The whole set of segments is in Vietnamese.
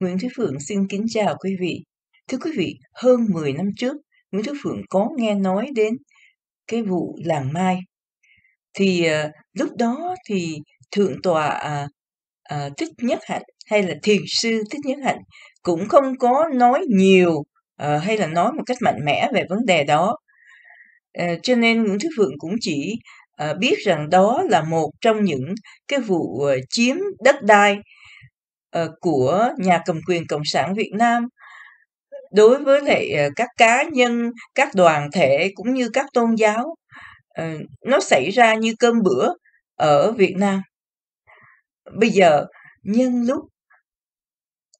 Nguyễn Thúy Phượng xin kính chào quý vị. Thưa quý vị, hơn 10 năm trước, Nguyễn Thúy Phượng có nghe nói đến cái vụ làng Mai. Thì uh, lúc đó thì Thượng tòa uh, uh, Thích Nhất Hạnh hay là Thiền sư Thích Nhất Hạnh cũng không có nói nhiều uh, hay là nói một cách mạnh mẽ về vấn đề đó. Uh, cho nên Nguyễn Thúy Phượng cũng chỉ uh, biết rằng đó là một trong những cái vụ uh, chiếm đất đai Ờ, của nhà cầm quyền cộng sản Việt Nam đối với lại ờ, các cá nhân, các đoàn thể cũng như các tôn giáo ờ, nó xảy ra như cơm bữa ở Việt Nam. Bây giờ nhân lúc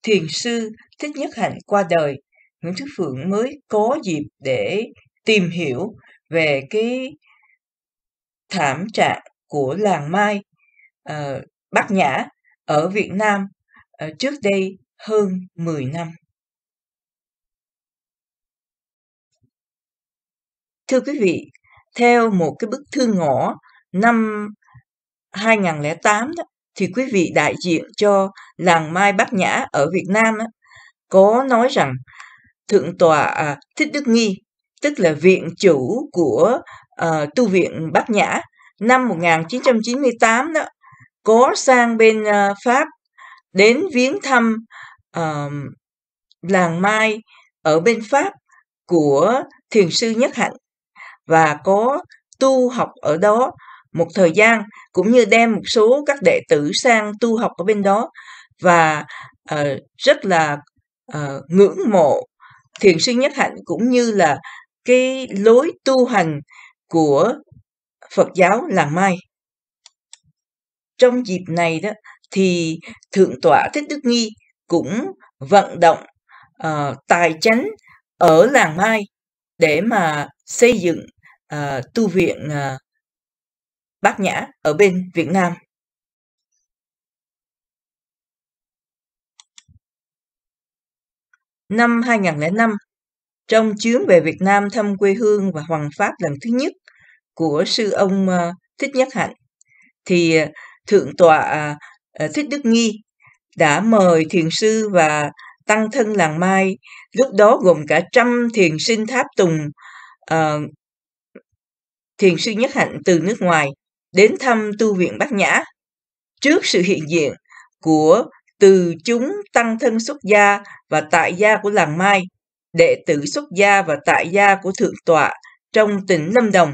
thiền sư Thích Nhất Hạnh qua đời, Nguyễn Thức Phượng mới có dịp để tìm hiểu về cái thảm trạng của làng Mai uh, Bắc Nhã ở Việt Nam trước đây hơn 10 năm. Thưa quý vị, theo một cái bức thư ngõ năm 2008 đó, thì quý vị đại diện cho làng Mai Bắc Nhã ở Việt Nam đó, có nói rằng Thượng tọa à, Thích Đức Nghi, tức là viện chủ của à, tu viện Bắc Nhã, năm 1998 đó, có sang bên à, Pháp đến viếng thăm uh, làng Mai ở bên Pháp của thiền sư Nhất Hạnh và có tu học ở đó một thời gian cũng như đem một số các đệ tử sang tu học ở bên đó và uh, rất là uh, ngưỡng mộ thiền sư Nhất Hạnh cũng như là cái lối tu hành của Phật giáo làng Mai. Trong dịp này đó thì Thượng tọa Thích Đức Nghi cũng vận động uh, tài chánh ở làng Mai để mà xây dựng uh, tu viện uh, Bát Nhã ở bên Việt Nam. Năm 2005, trong chuyến về Việt Nam thăm quê hương và Hoàng Pháp lần thứ nhất của sư ông Thích Nhất Hạnh, thì thượng tọa à, à, Thích Đức Nghi đã mời thiền sư và tăng thân làng Mai, lúc đó gồm cả trăm thiền sinh tháp tùng uh, thiền sư nhất hạnh từ nước ngoài đến thăm tu viện Bát Nhã. Trước sự hiện diện của từ chúng tăng thân xuất gia và tại gia của làng Mai, đệ tử xuất gia và tại gia của thượng tọa trong tỉnh Lâm Đồng,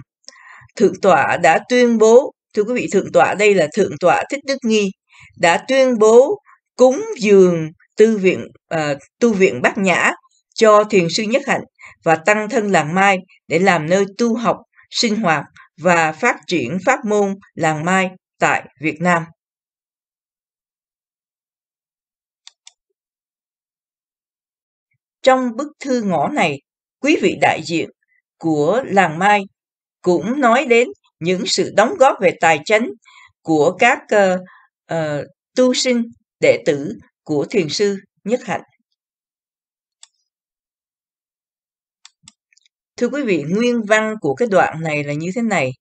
thượng tọa đã tuyên bố thưa quý vị thượng tọa đây là thượng tọa thích đức nghi đã tuyên bố cúng dường tư viện uh, tu viện bát nhã cho thiền sư nhất hạnh và tăng thân làng mai để làm nơi tu học sinh hoạt và phát triển pháp môn làng mai tại việt nam trong bức thư ngõ này quý vị đại diện của làng mai cũng nói đến những sự đóng góp về tài chánh của các uh, uh, tu sinh đệ tử của thiền sư nhất hạnh thưa quý vị nguyên văn của cái đoạn này là như thế này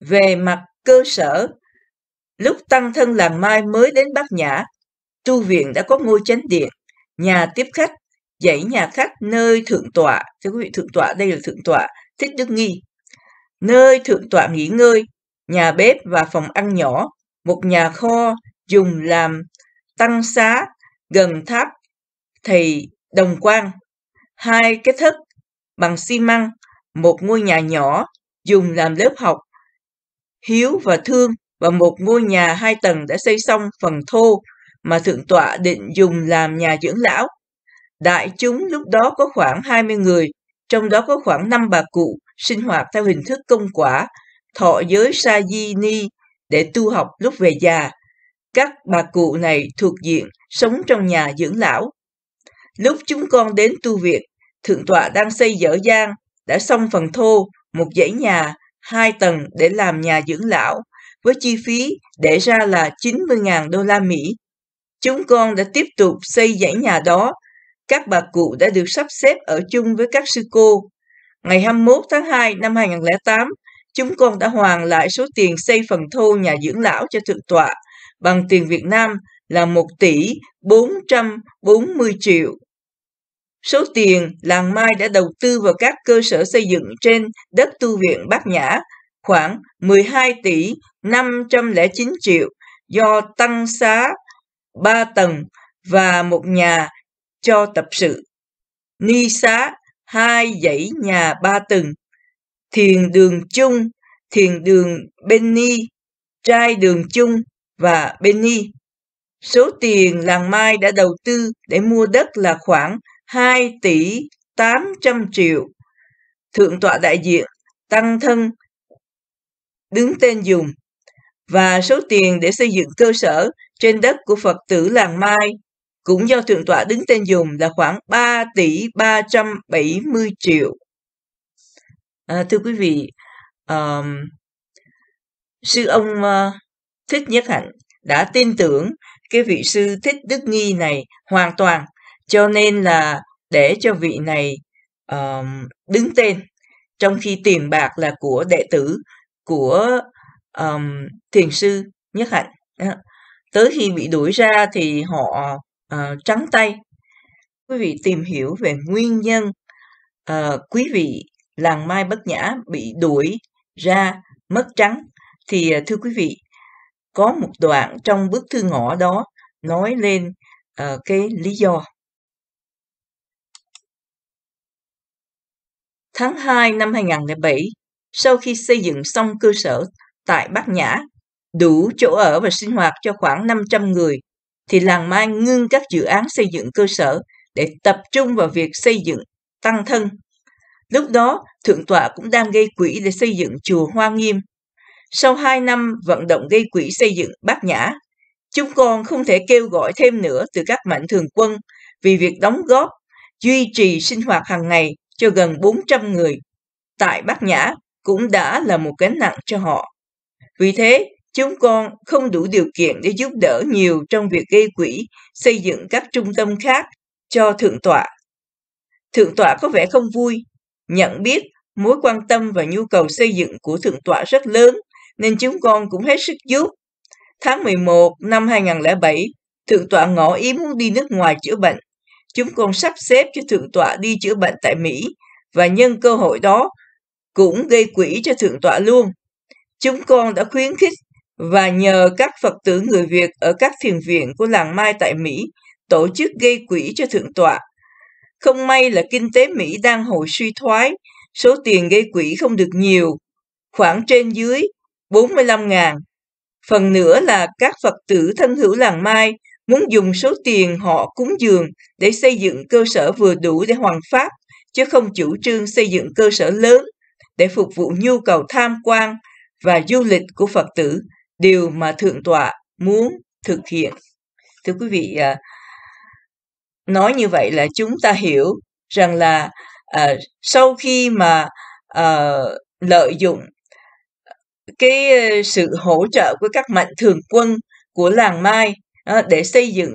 về mặt cơ sở lúc tăng thân làng mai mới đến bát nhã tu viện đã có ngôi chánh điện nhà tiếp khách dãy nhà khách nơi thượng tọa thưa quý vị thượng tọa đây là thượng tọa thích đức nghi nơi thượng tọa nghỉ ngơi, nhà bếp và phòng ăn nhỏ, một nhà kho dùng làm tăng xá gần tháp thầy Đồng Quang, hai cái thất bằng xi măng, một ngôi nhà nhỏ dùng làm lớp học hiếu và thương và một ngôi nhà hai tầng đã xây xong phần thô mà thượng tọa định dùng làm nhà dưỡng lão. Đại chúng lúc đó có khoảng 20 người, trong đó có khoảng 5 bà cụ sinh hoạt theo hình thức công quả, thọ giới sa di ni để tu học lúc về già. Các bà cụ này thuộc diện sống trong nhà dưỡng lão. Lúc chúng con đến tu viện, Thượng tọa đang xây dở gian đã xong phần thô, một dãy nhà, hai tầng để làm nhà dưỡng lão, với chi phí để ra là 90.000 đô la Mỹ. Chúng con đã tiếp tục xây dãy nhà đó. Các bà cụ đã được sắp xếp ở chung với các sư cô Ngày 21 tháng 2 năm 2008, chúng con đã hoàn lại số tiền xây phần thu nhà dưỡng lão cho thượng tọa bằng tiền Việt Nam là 1 tỷ 440 triệu. Số tiền làng Mai đã đầu tư vào các cơ sở xây dựng trên đất tu viện Bát Nhã khoảng 12 tỷ 509 triệu do tăng xá 3 tầng và một nhà cho tập sự. Ni xá hai dãy nhà ba tầng, thiền đường chung, thiền đường Benny, trai đường chung và Benny. Số tiền làng Mai đã đầu tư để mua đất là khoảng 2 tỷ 800 triệu. Thượng tọa đại diện tăng thân đứng tên dùng và số tiền để xây dựng cơ sở trên đất của Phật tử làng Mai cũng do thượng tọa đứng tên dùng là khoảng 3 tỷ 370 triệu. À, thưa quý vị, um, sư ông uh, Thích Nhất Hạnh đã tin tưởng cái vị sư Thích Đức Nghi này hoàn toàn, cho nên là để cho vị này um, đứng tên, trong khi tiền bạc là của đệ tử của um, thiền sư Nhất Hạnh. Đó. Tới khi bị đuổi ra thì họ uh, trắng tay quý vị tìm hiểu về nguyên nhân uh, quý vị làng mai bất nhã bị đuổi ra mất trắng thì uh, thưa quý vị có một đoạn trong bức thư ngõ đó nói lên uh, cái lý do Tháng 2 năm 2007, sau khi xây dựng xong cơ sở tại Bắc Nhã, đủ chỗ ở và sinh hoạt cho khoảng 500 người thì làng mai ngưng các dự án xây dựng cơ sở để tập trung vào việc xây dựng tăng thân. Lúc đó, Thượng tọa cũng đang gây quỹ để xây dựng chùa Hoa Nghiêm. Sau 2 năm vận động gây quỹ xây dựng Bát Nhã, chúng con không thể kêu gọi thêm nữa từ các mạnh thường quân vì việc đóng góp, duy trì sinh hoạt hàng ngày cho gần 400 người. Tại Bát Nhã cũng đã là một gánh nặng cho họ. Vì thế, chúng con không đủ điều kiện để giúp đỡ nhiều trong việc gây quỹ, xây dựng các trung tâm khác cho thượng tọa. Thượng tọa có vẻ không vui, nhận biết mối quan tâm và nhu cầu xây dựng của thượng tọa rất lớn, nên chúng con cũng hết sức giúp. Tháng 11 năm 2007, thượng tọa ngỏ ý muốn đi nước ngoài chữa bệnh. Chúng con sắp xếp cho thượng tọa đi chữa bệnh tại Mỹ và nhân cơ hội đó cũng gây quỹ cho thượng tọa luôn. Chúng con đã khuyến khích và nhờ các Phật tử người Việt ở các thiền viện của làng Mai tại Mỹ tổ chức gây quỹ cho Thượng tọa. Không may là kinh tế Mỹ đang hồi suy thoái, số tiền gây quỹ không được nhiều, khoảng trên dưới 45 ngàn. Phần nữa là các Phật tử thân hữu làng Mai muốn dùng số tiền họ cúng dường để xây dựng cơ sở vừa đủ để hoàn pháp, chứ không chủ trương xây dựng cơ sở lớn để phục vụ nhu cầu tham quan và du lịch của Phật tử điều mà thượng tọa muốn thực hiện thưa quý vị à, nói như vậy là chúng ta hiểu rằng là à, sau khi mà à, lợi dụng cái sự hỗ trợ của các mạnh thường quân của làng mai à, để xây dựng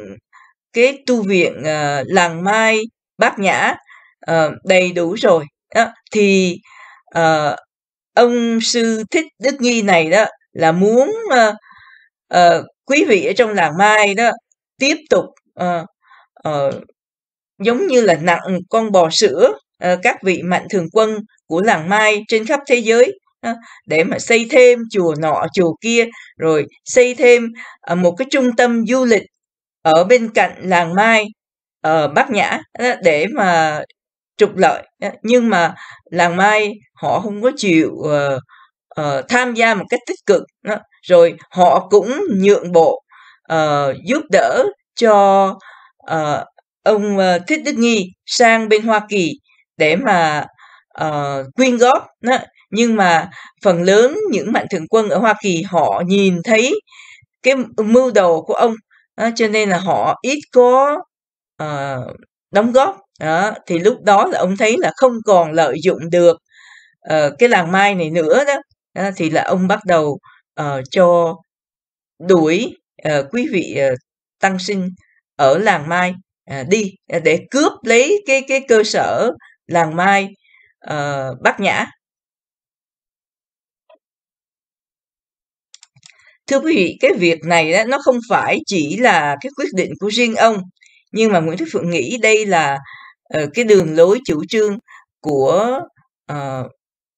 cái tu viện à, làng mai bát nhã à, đầy đủ rồi à, thì à, ông sư thích đức nghi này đó là muốn uh, uh, quý vị ở trong làng Mai đó tiếp tục uh, uh, giống như là nặng con bò sữa uh, các vị mạnh thường quân của làng Mai trên khắp thế giới uh, để mà xây thêm chùa nọ chùa kia rồi xây thêm uh, một cái trung tâm du lịch ở bên cạnh làng Mai uh, Bắc Nhã uh, để mà trục lợi uh, nhưng mà làng Mai họ không có chịu uh, uh, tham gia một cách tích cực đó. rồi họ cũng nhượng bộ uh, giúp đỡ cho uh, ông uh, Thích Đức Nghi sang bên Hoa Kỳ để mà uh, quyên góp đó. nhưng mà phần lớn những mạnh thường quân ở Hoa Kỳ họ nhìn thấy cái mưu đồ của ông đó, cho nên là họ ít có uh, đóng góp đó. thì lúc đó là ông thấy là không còn lợi dụng được uh, cái làng mai này nữa đó đó, thì là ông bắt đầu ờ, cho đuổi ờ, quý vị ờ, tăng sinh ở làng Mai à, đi à, để cướp lấy cái cái cơ sở làng Mai ờ, Bát Nhã. Thưa quý vị, cái việc này đó, nó không phải chỉ là cái quyết định của riêng ông, nhưng mà Nguyễn Thúy Phượng nghĩ đây là ờ, cái đường lối chủ trương của ờ,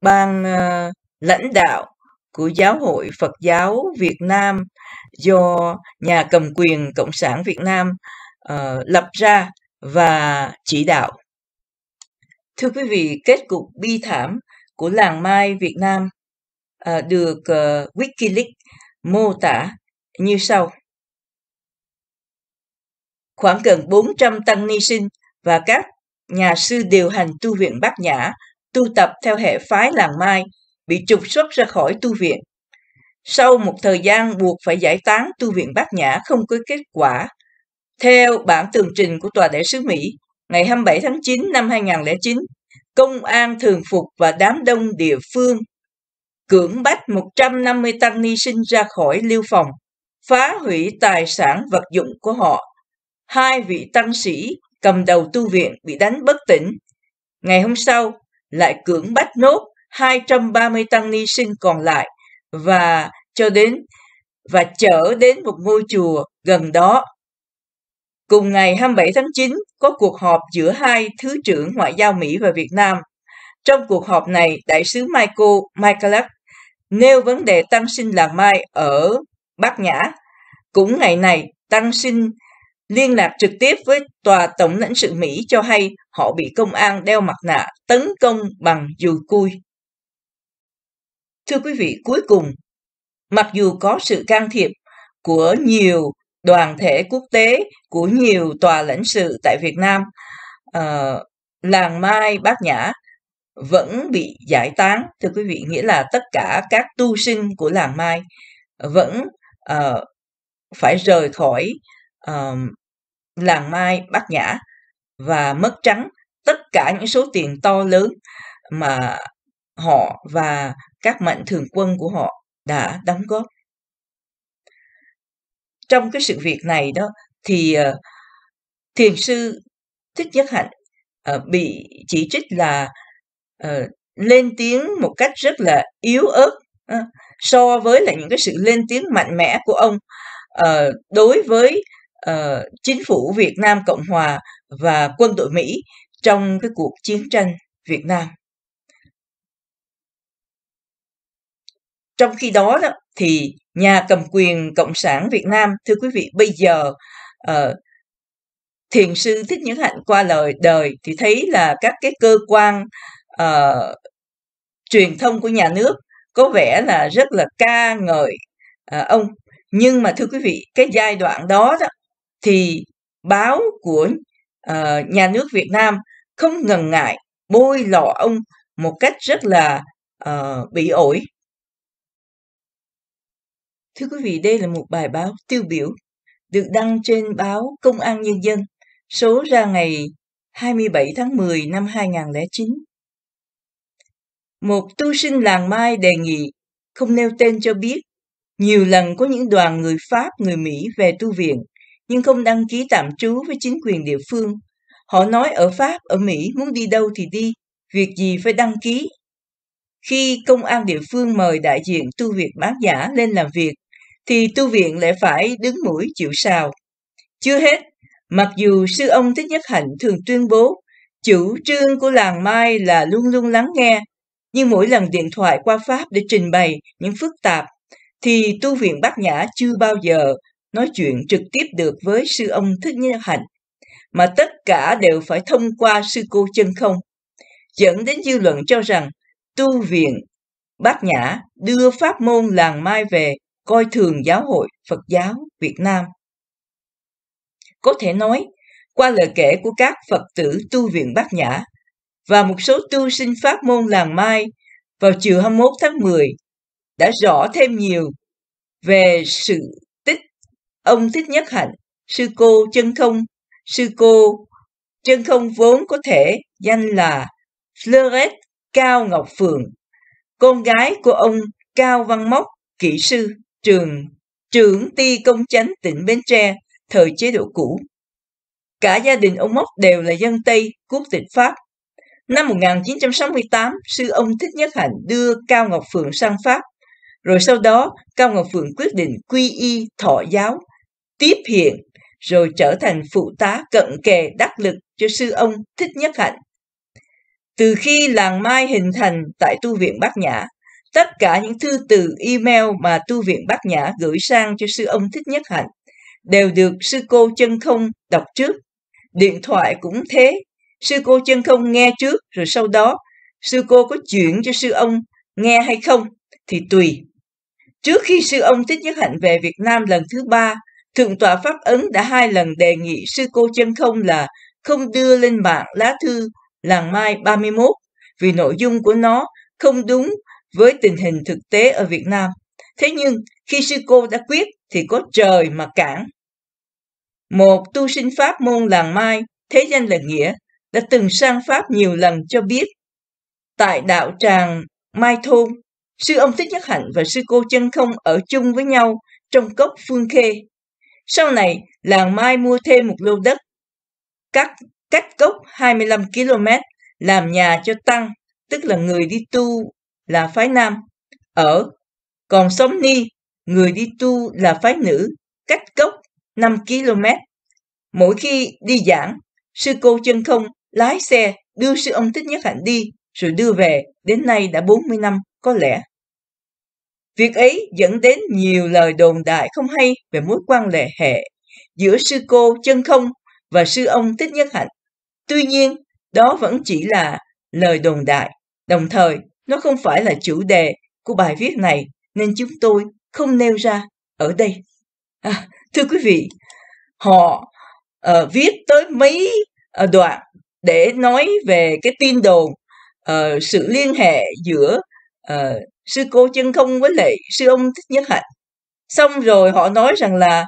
ban ờ, lãnh đạo của Giáo hội Phật giáo Việt Nam do nhà cầm quyền Cộng sản Việt Nam uh, lập ra và chỉ đạo. Thưa quý vị, kết cục bi thảm của làng Mai Việt Nam uh, được uh, Wikileaks mô tả như sau. Khoảng gần 400 tăng ni sinh và các nhà sư điều hành tu viện Bát Nhã tu tập theo hệ phái làng Mai – bị trục xuất ra khỏi tu viện. Sau một thời gian buộc phải giải tán tu viện Bát Nhã không có kết quả. Theo bản tường trình của Tòa đại sứ Mỹ, ngày 27 tháng 9 năm 2009, công an thường phục và đám đông địa phương cưỡng bắt 150 tăng ni sinh ra khỏi lưu phòng, phá hủy tài sản vật dụng của họ. Hai vị tăng sĩ cầm đầu tu viện bị đánh bất tỉnh. Ngày hôm sau, lại cưỡng bắt nốt 230 tăng ni sinh còn lại và cho đến và chở đến một ngôi chùa gần đó. Cùng ngày 27 tháng 9 có cuộc họp giữa hai thứ trưởng ngoại giao Mỹ và Việt Nam. Trong cuộc họp này, đại sứ Michael Michaelak nêu vấn đề tăng sinh làng Mai ở Bắc Nhã. Cũng ngày này, tăng sinh liên lạc trực tiếp với tòa tổng lãnh sự Mỹ cho hay họ bị công an đeo mặt nạ tấn công bằng dù cui. Thưa quý vị, cuối cùng, mặc dù có sự can thiệp của nhiều đoàn thể quốc tế, của nhiều tòa lãnh sự tại Việt Nam, uh, làng Mai Bát Nhã vẫn bị giải tán. Thưa quý vị, nghĩa là tất cả các tu sinh của làng Mai vẫn uh, phải rời khỏi uh, làng Mai Bát Nhã và mất trắng tất cả những số tiền to lớn mà họ và các mạnh thường quân của họ đã đóng góp. Trong cái sự việc này đó thì ờ, thiền sư Thích Giác Hạnh ờ, bị chỉ trích là ờ, lên tiếng một cách rất là yếu ớt so với lại những cái sự lên tiếng mạnh mẽ của ông đối với chính phủ Việt Nam Cộng Hòa và quân đội Mỹ trong cái cuộc chiến tranh Việt Nam. Trong khi đó, đó thì nhà cầm quyền Cộng sản Việt Nam, thưa quý vị, bây giờ uh, thiền sư Thích Nhẫn Hạnh qua lời đời thì thấy là các cái cơ quan uh, truyền thông của nhà nước có vẻ là rất là ca ngợi uh, ông. Nhưng mà thưa quý vị, cái giai đoạn đó, đó thì báo của uh, nhà nước Việt Nam không ngần ngại bôi lọ ông một cách rất là uh, bị ổi Thưa quý vị, đây là một bài báo tiêu biểu được đăng trên báo Công an Nhân dân, số ra ngày 27 tháng 10 năm 2009. Một tu sinh làng Mai đề nghị, không nêu tên cho biết, nhiều lần có những đoàn người Pháp, người Mỹ về tu viện, nhưng không đăng ký tạm trú với chính quyền địa phương. Họ nói ở Pháp, ở Mỹ muốn đi đâu thì đi, việc gì phải đăng ký. Khi công an địa phương mời đại diện tu viện bán giả lên làm việc, thì tu viện lại phải đứng mũi chịu sào. Chưa hết, mặc dù sư ông Thích Nhất Hạnh thường tuyên bố chủ trương của làng Mai là luôn luôn lắng nghe, nhưng mỗi lần điện thoại qua Pháp để trình bày những phức tạp, thì tu viện Bát Nhã chưa bao giờ nói chuyện trực tiếp được với sư ông Thích Nhất Hạnh, mà tất cả đều phải thông qua sư cô chân không, dẫn đến dư luận cho rằng tu viện Bát Nhã đưa pháp môn làng Mai về coi thường giáo hội Phật giáo Việt Nam. Có thể nói, qua lời kể của các Phật tử tu viện Bát Nhã và một số tu sinh pháp môn làng Mai vào chiều 21 tháng 10 đã rõ thêm nhiều về sự tích ông Thích Nhất Hạnh, sư cô chân không, sư cô chân không vốn có thể danh là Fleuret Cao Ngọc Phượng, con gái của ông Cao Văn Mốc, kỹ sư. Trường, trưởng ty công chánh tỉnh Bến Tre, thời chế độ cũ. Cả gia đình ông Mốc đều là dân Tây, quốc tịch Pháp. Năm 1968, sư ông Thích Nhất Hạnh đưa Cao Ngọc Phượng sang Pháp. Rồi sau đó, Cao Ngọc Phượng quyết định quy y thọ giáo, tiếp hiện, rồi trở thành phụ tá cận kề đắc lực cho sư ông Thích Nhất Hạnh. Từ khi làng Mai hình thành tại tu viện Bát Nhã, tất cả những thư từ email mà tu viện Bát Nhã gửi sang cho sư ông Thích Nhất Hạnh đều được sư cô chân không đọc trước. Điện thoại cũng thế, sư cô chân không nghe trước rồi sau đó sư cô có chuyển cho sư ông nghe hay không thì tùy. Trước khi sư ông Thích Nhất Hạnh về Việt Nam lần thứ ba, Thượng tọa Pháp Ấn đã hai lần đề nghị sư cô chân không là không đưa lên mạng lá thư làng mai 31 vì nội dung của nó không đúng với tình hình thực tế ở Việt Nam. Thế nhưng, khi sư cô đã quyết thì có trời mà cản. Một tu sinh Pháp môn làng Mai, thế danh là Nghĩa, đã từng sang Pháp nhiều lần cho biết. Tại đạo tràng Mai Thôn, sư ông Thích Nhất Hạnh và sư cô Chân Không ở chung với nhau trong cốc Phương Khê. Sau này, làng Mai mua thêm một lô đất, cắt cách cốc 25 km làm nhà cho tăng, tức là người đi tu là phái nam, ở. Còn sống ni, người đi tu là phái nữ, cách gốc 5 km. Mỗi khi đi giảng, sư cô chân không lái xe đưa sư ông Thích Nhất Hạnh đi rồi đưa về, đến nay đã 40 năm có lẽ. Việc ấy dẫn đến nhiều lời đồn đại không hay về mối quan lệ hệ giữa sư cô chân không và sư ông Thích Nhất Hạnh. Tuy nhiên, đó vẫn chỉ là lời đồn đại, đồng thời nó không phải là chủ đề của bài viết này nên chúng tôi không nêu ra ở đây. À, thưa quý vị, họ uh, viết tới mấy uh, đoạn để nói về cái tin đồn uh, sự liên hệ giữa uh, sư cô chân không với lại sư ông thích nhất hạnh xong rồi họ nói rằng là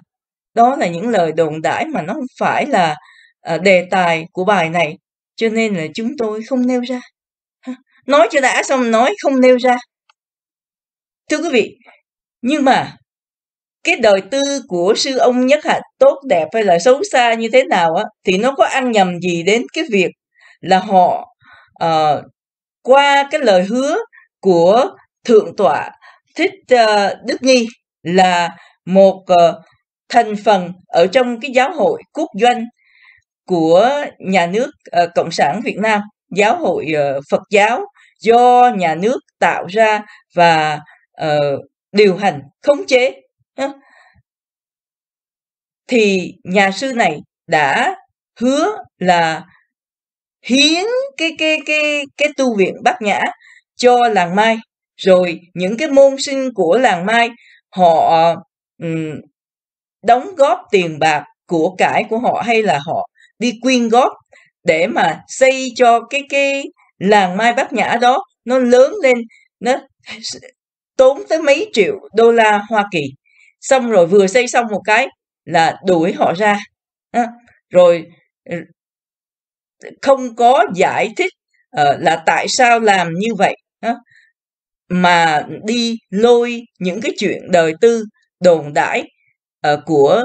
đó là những lời đồn đãi mà nó không phải là uh, đề tài của bài này cho nên là chúng tôi không nêu ra nói cho đã xong nói không nêu ra thưa quý vị nhưng mà cái đời tư của sư ông nhất hạnh tốt đẹp hay là xấu xa như thế nào á thì nó có ăn nhầm gì đến cái việc là họ uh, qua cái lời hứa của thượng tọa thích uh, đức nghi là một uh, thành phần ở trong cái giáo hội quốc doanh của nhà nước uh, cộng sản việt nam giáo hội uh, phật giáo do nhà nước tạo ra và uh, điều hành khống chế thì nhà sư này đã hứa là hiến cái cái cái cái tu viện Bát Nhã cho làng Mai rồi những cái môn sinh của làng Mai họ um, đóng góp tiền bạc của cải của họ hay là họ đi quyên góp để mà xây cho cái cái làng Mai Bát Nhã đó nó lớn lên nó tốn tới mấy triệu đô la Hoa Kỳ xong rồi vừa xây xong một cái là đuổi họ ra à, rồi ừ, không có giải thích uh, là tại sao làm như vậy à, mà đi lôi những cái chuyện đời tư đồn đãi uh, của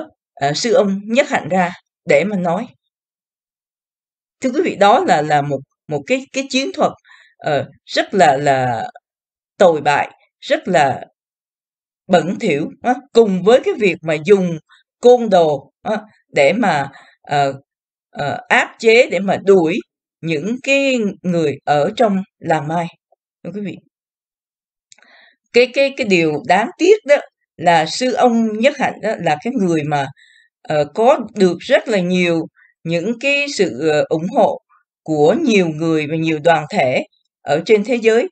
uh, sư ông nhất hạnh ra để mà nói thưa quý vị đó là là một một cái cái chiến thuật uh, rất là là tồi bại rất là bẩn thỉu uh, cùng với cái việc mà dùng côn đồ uh, để mà uh, uh, áp chế để mà đuổi những cái người ở trong làm mai thưa quý vị cái cái cái điều đáng tiếc đó là sư ông nhất hạnh đó là cái người mà uh, có được rất là nhiều những cái sự ủng hộ của nhiều người và nhiều đoàn thể ở trên thế giới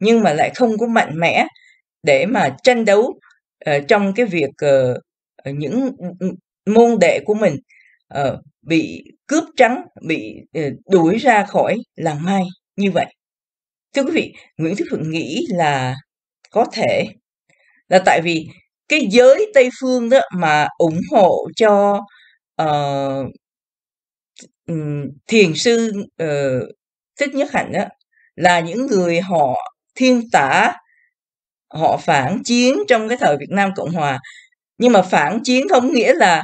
nhưng mà lại không có mạnh mẽ để mà tranh đấu uh, trong cái việc uh, những ừ, ừ, môn đệ của mình uh, bị cướp trắng bị uh, đuổi ra khỏi làng mai như vậy thưa quý vị nguyễn thế phượng nghĩ là có thể là tại vì cái giới tây phương đó mà ủng hộ cho uh, thiền sư uh, thích nhất hạnh đó là những người họ thiên tả họ phản chiến trong cái thời Việt Nam Cộng Hòa nhưng mà phản chiến không nghĩa là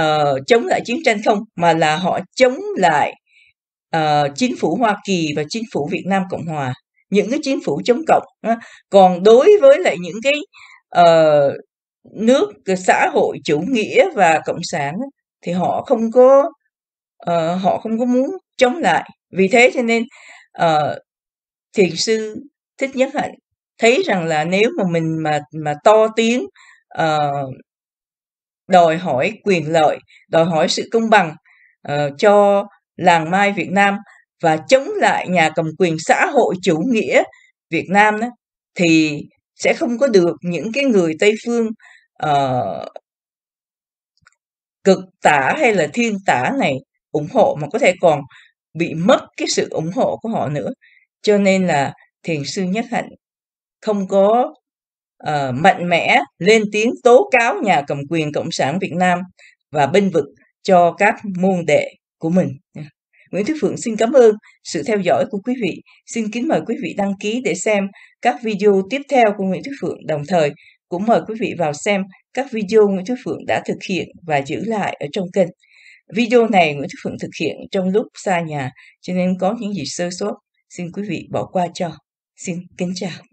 uh, chống lại chiến tranh không mà là họ chống lại uh, chính phủ Hoa Kỳ và chính phủ Việt Nam Cộng Hòa những cái chính phủ chống cộng đó. còn đối với lại những cái uh, nước cái xã hội chủ nghĩa và cộng sản thì họ không có uh, họ không có muốn chống lại vì thế cho nên uh, thiền sư thích nhất hạnh thấy rằng là nếu mà mình mà mà to tiếng uh, đòi hỏi quyền lợi đòi hỏi sự công bằng uh, cho làng mai Việt Nam và chống lại nhà cầm quyền xã hội chủ nghĩa Việt Nam đó, thì sẽ không có được những cái người Tây phương uh, cực tả hay là thiên tả này ủng hộ mà có thể còn bị mất cái sự ủng hộ của họ nữa cho nên là thiền sư nhất hạnh không có uh, mạnh mẽ lên tiếng tố cáo nhà cầm quyền cộng sản việt nam và binh vực cho các môn đệ của mình Nguyễn Thúy Phượng xin cảm ơn sự theo dõi của quý vị. Xin kính mời quý vị đăng ký để xem các video tiếp theo của Nguyễn Thúy Phượng. Đồng thời cũng mời quý vị vào xem các video Nguyễn Thúy Phượng đã thực hiện và giữ lại ở trong kênh. Video này Nguyễn Đức Phượng thực hiện trong lúc xa nhà, cho nên có những gì sơ sót, xin quý vị bỏ qua cho. Xin kính chào.